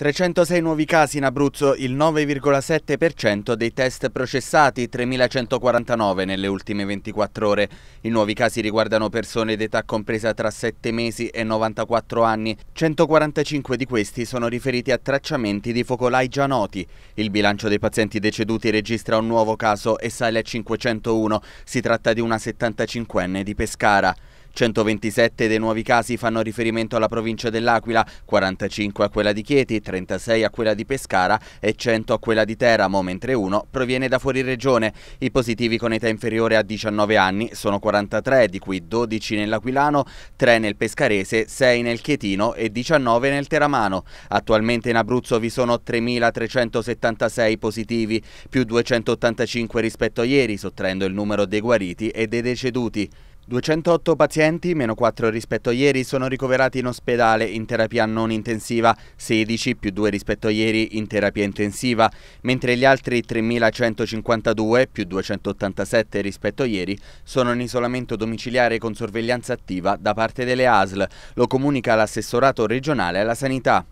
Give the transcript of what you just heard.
306 nuovi casi in Abruzzo, il 9,7% dei test processati, 3.149 nelle ultime 24 ore. I nuovi casi riguardano persone d'età compresa tra 7 mesi e 94 anni. 145 di questi sono riferiti a tracciamenti di focolai già noti. Il bilancio dei pazienti deceduti registra un nuovo caso e sale a 501. Si tratta di una 75enne di Pescara. 127 dei nuovi casi fanno riferimento alla provincia dell'Aquila, 45 a quella di Chieti, 36 a quella di Pescara e 100 a quella di Teramo, mentre uno proviene da fuori regione. I positivi con età inferiore a 19 anni sono 43, di cui 12 nell'Aquilano, 3 nel Pescarese, 6 nel Chietino e 19 nel Teramano. Attualmente in Abruzzo vi sono 3.376 positivi, più 285 rispetto a ieri, sottraendo il numero dei guariti e dei deceduti. 208 pazienti, meno 4 rispetto a ieri, sono ricoverati in ospedale in terapia non intensiva, 16 più 2 rispetto a ieri in terapia intensiva, mentre gli altri 3.152 più 287 rispetto a ieri sono in isolamento domiciliare con sorveglianza attiva da parte delle ASL, lo comunica l'assessorato regionale alla sanità.